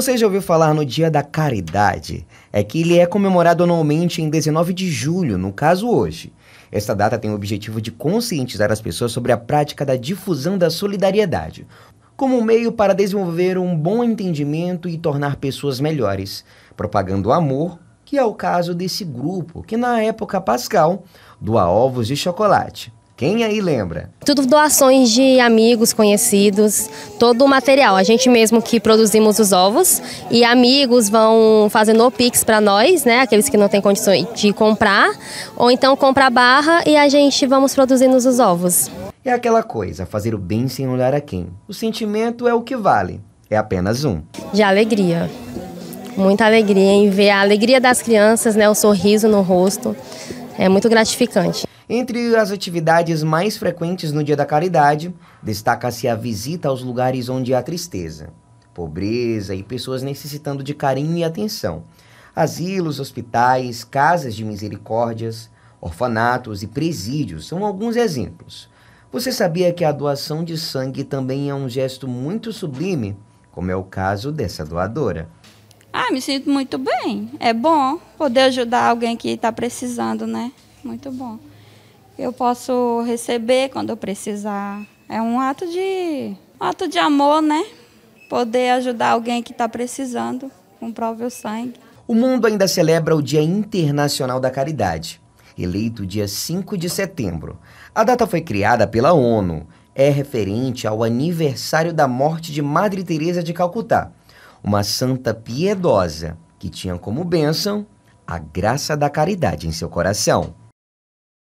Você já ouviu falar no Dia da Caridade? É que ele é comemorado anualmente em 19 de julho, no caso hoje. Esta data tem o objetivo de conscientizar as pessoas sobre a prática da difusão da solidariedade, como um meio para desenvolver um bom entendimento e tornar pessoas melhores, propagando o amor, que é o caso desse grupo, que na época pascal doa ovos de chocolate. Quem aí lembra? Tudo doações de amigos, conhecidos, todo o material. A gente mesmo que produzimos os ovos e amigos vão fazendo o Pix para nós, né? Aqueles que não têm condições de comprar, ou então compra a barra e a gente vamos produzindo os ovos. É aquela coisa, fazer o bem sem olhar a quem. O sentimento é o que vale, é apenas um. De alegria. Muita alegria em ver a alegria das crianças, né? O sorriso no rosto é muito gratificante. Entre as atividades mais frequentes no Dia da Caridade, destaca-se a visita aos lugares onde há tristeza, pobreza e pessoas necessitando de carinho e atenção. Asilos, hospitais, casas de misericórdias, orfanatos e presídios são alguns exemplos. Você sabia que a doação de sangue também é um gesto muito sublime, como é o caso dessa doadora? Ah, me sinto muito bem. É bom poder ajudar alguém que está precisando, né? Muito bom. Eu posso receber quando eu precisar. É um ato de um ato de amor, né? Poder ajudar alguém que está precisando com o próprio sangue. O mundo ainda celebra o Dia Internacional da Caridade, eleito dia 5 de setembro. A data foi criada pela ONU. É referente ao aniversário da morte de Madre Teresa de Calcutá, uma santa piedosa que tinha como bênção a graça da caridade em seu coração.